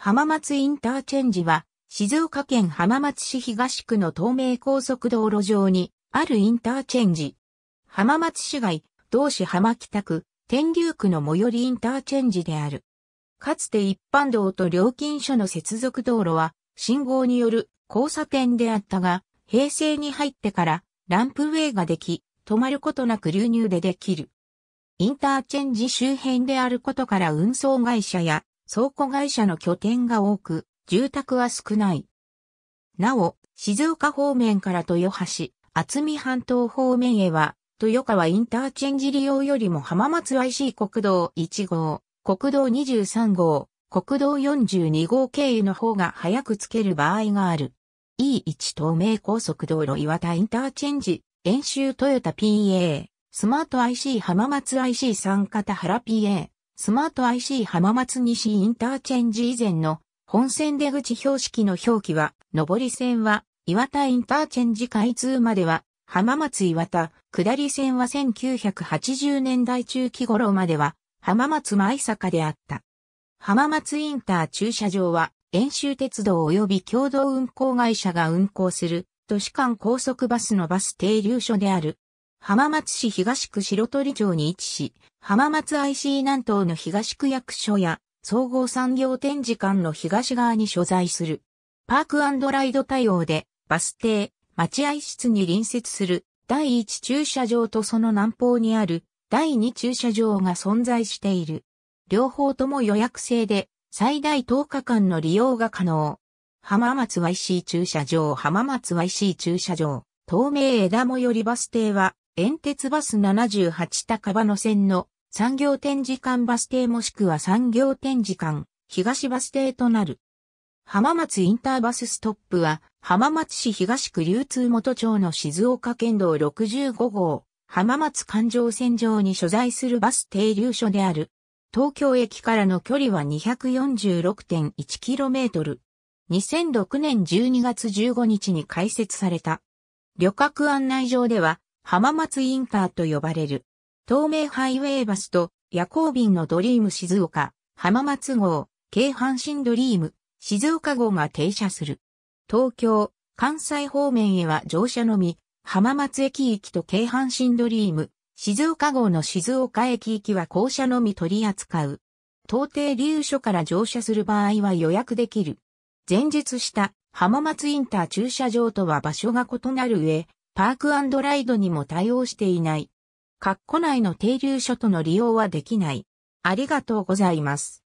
浜松インターチェンジは、静岡県浜松市東区の東名高速道路上にあるインターチェンジ。浜松市街、同市浜北区、天竜区の最寄りインターチェンジである。かつて一般道と料金所の接続道路は、信号による交差点であったが、平成に入ってからランプウェイができ、止まることなく流入でできる。インターチェンジ周辺であることから運送会社や倉庫会社の拠点が多く、住宅は少ない。なお、静岡方面から豊橋、厚見半島方面へは、豊川インターチェンジ利用よりも浜松 IC 国道1号、国道23号、国道42号経由の方が早くつける場合がある。E1 東名高速道路岩田インターチェンジ、遠州トヨタ PA、スマート IC 浜松 IC 三方原 PA、スマート IC 浜松西インターチェンジ以前の本線出口標識の表記は、上り線は岩田インターチェンジ開通までは浜松岩田、下り線は1980年代中期頃までは浜松舞坂であった。浜松インター駐車場は、遠州鉄道及び共同運行会社が運行する都市間高速バスのバス停留所である。浜松市東区白鳥町に位置し、浜松 IC 南東の東区役所や総合産業展示館の東側に所在する。パークライド対応で、バス停、待合室に隣接する第1駐車場とその南方にある第2駐車場が存在している。両方とも予約制で、最大10日間の利用が可能。浜松 YC 駐車場、浜松 YC 駐車場、東名枝もよりバス停は、遠鉄バス78高場の線の産業展示館バス停もしくは産業展示館東バス停となる。浜松インターバスストップは浜松市東区流通元町の静岡県道65号浜松環状線上に所在するバス停留所である。東京駅からの距離は 246.1km。2006年12月15日に開設された。旅客案内上では浜松インターと呼ばれる。東名ハイウェイバスと夜行便のドリーム静岡、浜松号、京阪神ドリーム、静岡号が停車する。東京、関西方面へは乗車のみ、浜松駅行きと京阪神ドリーム、静岡号の静岡駅行きは降車のみ取り扱う。到底留所から乗車する場合は予約できる。前述した浜松インター駐車場とは場所が異なる上、パークライドにも対応していない。括弧内の停留所との利用はできない。ありがとうございます。